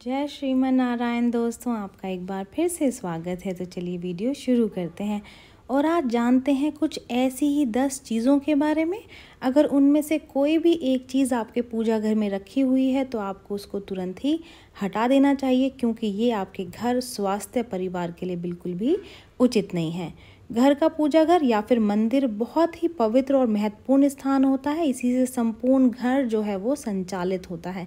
जय श्रीमन नारायण दोस्तों आपका एक बार फिर से स्वागत है तो चलिए वीडियो शुरू करते हैं और आज जानते हैं कुछ ऐसी ही दस चीज़ों के बारे में अगर उनमें से कोई भी एक चीज़ आपके पूजा घर में रखी हुई है तो आपको उसको तुरंत ही हटा देना चाहिए क्योंकि ये आपके घर स्वास्थ्य परिवार के लिए बिल्कुल भी उचित नहीं है घर का पूजा घर या फिर मंदिर बहुत ही पवित्र और महत्वपूर्ण स्थान होता है इसी से संपूर्ण घर जो है वो संचालित होता है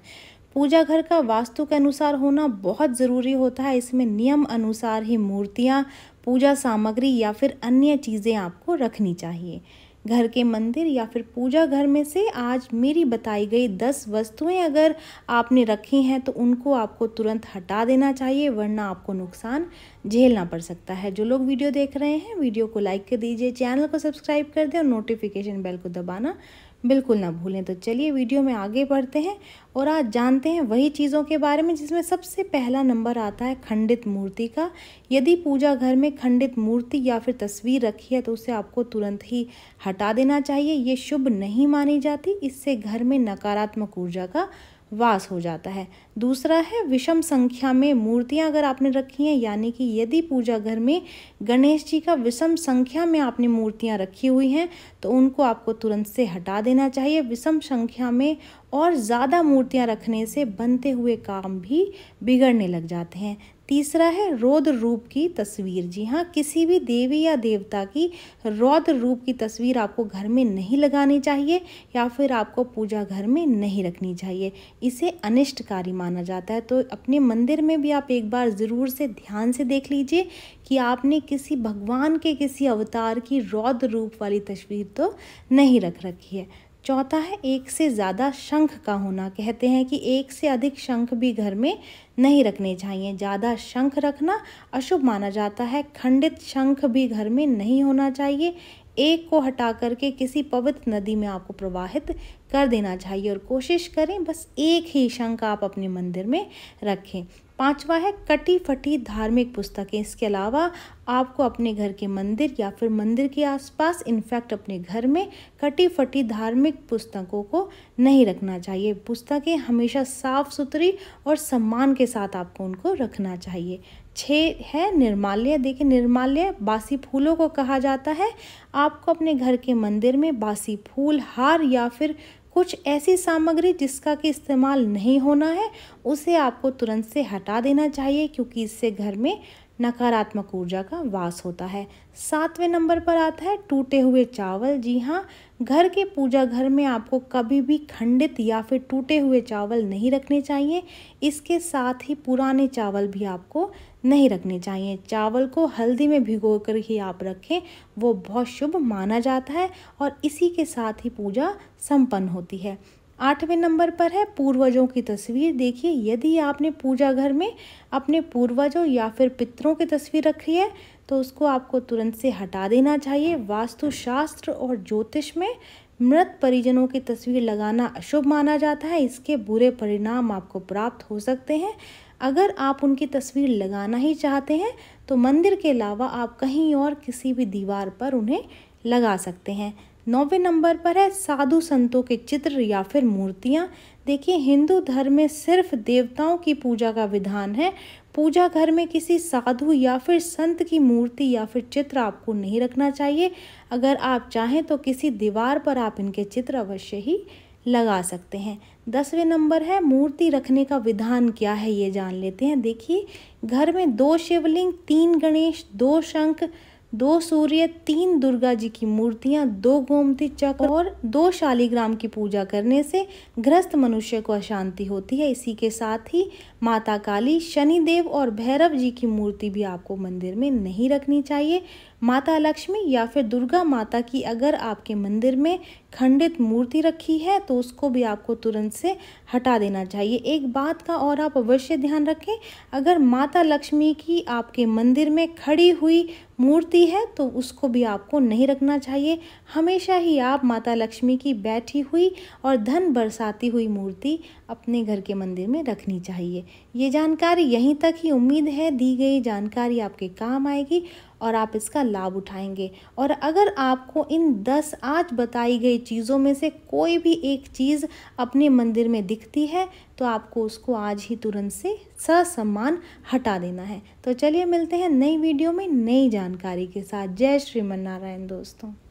पूजा घर का वास्तु के अनुसार होना बहुत ज़रूरी होता है इसमें नियम अनुसार ही मूर्तियाँ पूजा सामग्री या फिर अन्य चीज़ें आपको रखनी चाहिए घर के मंदिर या फिर पूजा घर में से आज मेरी बताई गई दस वस्तुएं अगर आपने रखी हैं तो उनको आपको तुरंत हटा देना चाहिए वरना आपको नुकसान झेलना पड़ सकता है जो लोग वीडियो देख रहे हैं वीडियो को लाइक कर दीजिए चैनल को सब्सक्राइब कर दें और नोटिफिकेशन बेल को दबाना बिल्कुल ना भूलें तो चलिए वीडियो में आगे बढ़ते हैं और आज जानते हैं वही चीज़ों के बारे में जिसमें सबसे पहला नंबर आता है खंडित मूर्ति का यदि पूजा घर में खंडित मूर्ति या फिर तस्वीर रखी है तो उसे आपको तुरंत ही हटा देना चाहिए ये शुभ नहीं मानी जाती इससे घर में नकारात्मक ऊर्जा का वास हो जाता है दूसरा है विषम संख्या में मूर्तियां अगर आपने रखी हैं यानी कि यदि पूजा घर में गणेश जी का विषम संख्या में आपने मूर्तियां रखी हुई हैं तो उनको आपको तुरंत से हटा देना चाहिए विषम संख्या में और ज़्यादा मूर्तियां रखने से बनते हुए काम भी बिगड़ने लग जाते हैं तीसरा है रौद्र रूप की तस्वीर जी हाँ किसी भी देवी या देवता की रौद्र रूप की तस्वीर आपको घर में नहीं लगानी चाहिए या फिर आपको पूजा घर में नहीं रखनी चाहिए इसे अनिष्टकारी मान माना जाता है तो अपने मंदिर में भी आप एक बार ज़रूर से ध्यान से देख लीजिए कि आपने किसी भगवान के किसी अवतार की रौद्र रूप वाली तस्वीर तो नहीं रख रखी है चौथा है एक से ज़्यादा शंख का होना कहते हैं कि एक से अधिक शंख भी घर में नहीं रखने चाहिए ज़्यादा शंख रखना अशुभ माना जाता है खंडित शंख भी घर में नहीं होना चाहिए एक को हटा करके किसी पवित्र नदी में आपको प्रवाहित कर देना चाहिए और कोशिश करें बस एक ही शंख आप अपने मंदिर में रखें पांचवा है कटी फटी धार्मिक पुस्तकें इसके अलावा आपको अपने घर के मंदिर या फिर मंदिर के आसपास इनफैक्ट अपने घर में कटी फटी धार्मिक पुस्तकों को नहीं रखना चाहिए पुस्तकें हमेशा साफ़ सुथरी और सम्मान के साथ आपको उनको रखना चाहिए छः है निर्माल्य देखिए निर्माल्य बासी फूलों को कहा जाता है आपको अपने घर के मंदिर में बासी फूल हार या फिर कुछ ऐसी सामग्री जिसका कि इस्तेमाल नहीं होना है उसे आपको तुरंत से हटा देना चाहिए क्योंकि इससे घर में नकारात्मक ऊर्जा का वास होता है सातवें नंबर पर आता है टूटे हुए चावल जी हाँ घर के पूजा घर में आपको कभी भी खंडित या फिर टूटे हुए चावल नहीं रखने चाहिए इसके साथ ही पुराने चावल भी आपको नहीं रखने चाहिए चावल को हल्दी में भिगो कर ही आप रखें वो बहुत शुभ माना जाता है और इसी के साथ ही पूजा संपन्न होती है आठवें नंबर पर है पूर्वजों की तस्वीर देखिए यदि आपने पूजा घर में अपने पूर्वजों या फिर पितरों की तस्वीर रखी है तो उसको आपको तुरंत से हटा देना चाहिए वास्तुशास्त्र और ज्योतिष में मृत परिजनों की तस्वीर लगाना अशुभ माना जाता है इसके बुरे परिणाम आपको प्राप्त हो सकते हैं अगर आप उनकी तस्वीर लगाना ही चाहते हैं तो मंदिर के अलावा आप कहीं और किसी भी दीवार पर उन्हें लगा सकते हैं नौवे नंबर पर है साधु संतों के चित्र या फिर मूर्तियाँ देखिए हिंदू धर्म में सिर्फ देवताओं की पूजा का विधान है पूजा घर में किसी साधु या फिर संत की मूर्ति या फिर चित्र आपको नहीं रखना चाहिए अगर आप चाहें तो किसी दीवार पर आप इनके चित्र अवश्य ही लगा सकते हैं दसवें नंबर है मूर्ति रखने का विधान क्या है ये जान लेते हैं देखिए घर में दो शिवलिंग तीन गणेश दो शंख दो सूर्य तीन दुर्गा जी की मूर्तियाँ दो गोमती चक्र और दो शालीग्राम की पूजा करने से ग्रस्त मनुष्य को अशांति होती है इसी के साथ ही माता काली शनिदेव और भैरव जी की मूर्ति भी आपको मंदिर में नहीं रखनी चाहिए माता लक्ष्मी या फिर दुर्गा माता की अगर आपके मंदिर में खंडित मूर्ति रखी है तो उसको भी आपको तुरंत से हटा देना चाहिए एक बात का और आप अवश्य ध्यान रखें अगर माता लक्ष्मी की आपके मंदिर में खड़ी हुई मूर्ति है तो उसको भी आपको नहीं रखना चाहिए हमेशा ही आप माता लक्ष्मी की बैठी हुई और धन बरसाती हुई मूर्ति अपने घर के मंदिर में रखनी चाहिए ये जानकारी यहीं तक ही उम्मीद है दी गई जानकारी आपके काम आएगी और आप इसका लाभ उठाएंगे और अगर आपको इन दस आज बताई गई चीज़ों में से कोई भी एक चीज़ अपने मंदिर में दिखती है तो आपको उसको आज ही तुरंत से ससम्मान हटा देना है तो चलिए मिलते हैं नई वीडियो में नई जानकारी के साथ जय श्रीमनारायण दोस्तों